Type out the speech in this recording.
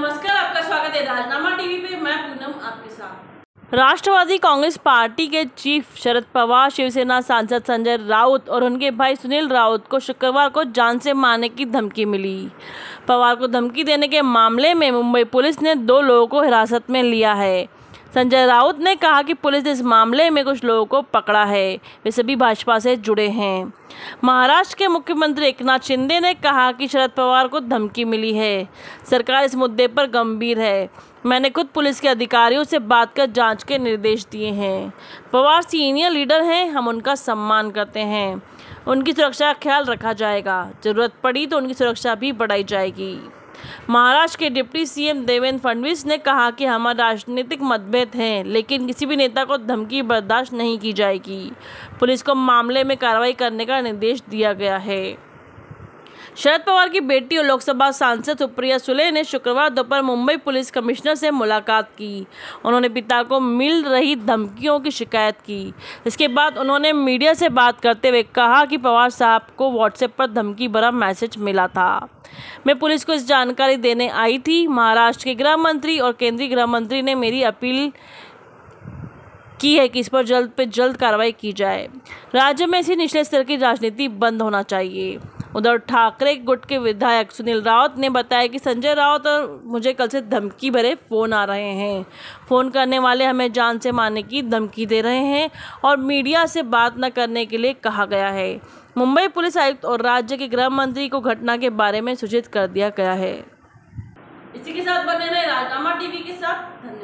नमस्कार आपका स्वागत है राजनामा टीवी पे मैं पूनम आपके साथ राष्ट्रवादी कांग्रेस पार्टी के चीफ शरद पवार शिवसेना सांसद संजय राउत और उनके भाई सुनील राउत को शुक्रवार को जान से मारने की धमकी मिली पवार को धमकी देने के मामले में मुंबई पुलिस ने दो लोगों को हिरासत में लिया है संजय राउत ने कहा कि पुलिस ने इस मामले में कुछ लोगों को पकड़ा है वे सभी भाजपा से जुड़े हैं महाराष्ट्र के मुख्यमंत्री एकनाथ शिंदे ने कहा कि शरद पवार को धमकी मिली है सरकार इस मुद्दे पर गंभीर है मैंने खुद पुलिस के अधिकारियों से बात कर जांच के निर्देश दिए हैं पवार सीनियर लीडर हैं हम उनका सम्मान करते हैं उनकी सुरक्षा का ख्याल रखा जाएगा ज़रूरत पड़ी तो उनकी सुरक्षा भी बढ़ाई जाएगी महाराष्ट्र के डिप्टी सीएम देवेंद्र फडणवीस ने कहा कि हमारे राजनीतिक मतभेद हैं लेकिन किसी भी नेता को धमकी बर्दाश्त नहीं की जाएगी पुलिस को मामले में कार्रवाई करने का निर्देश दिया गया है शरद पवार की बेटी और लोकसभा सांसद सुप्रिया सुले ने शुक्रवार दोपहर मुंबई पुलिस कमिश्नर से मुलाकात की उन्होंने पिता को मिल रही धमकियों की शिकायत की इसके बाद उन्होंने मीडिया से बात करते हुए कहा कि पवार साहब को व्हाट्सएप पर धमकी भरा मैसेज मिला था मैं पुलिस को इस जानकारी देने आई थी महाराष्ट्र के गृह मंत्री और केंद्रीय गृह मंत्री ने मेरी अपील की है कि इस पर जल्द पे जल्द कार्रवाई की जाए राज्य में इसी निचले स्तर की राजनीति बंद होना चाहिए उधर ठाकरे गुट के विधायक सुनील राउत ने बताया कि संजय राउत और मुझे कल से धमकी भरे फ़ोन आ रहे हैं फ़ोन करने वाले हमें जान से मारने की धमकी दे रहे हैं और मीडिया से बात न करने के लिए कहा गया है मुंबई पुलिस आयुक्त और राज्य के गृह मंत्री को घटना के बारे में सूचित कर दिया गया है इसी के साथ बने रहे राजनामा टीवी के साथ धन्यवाद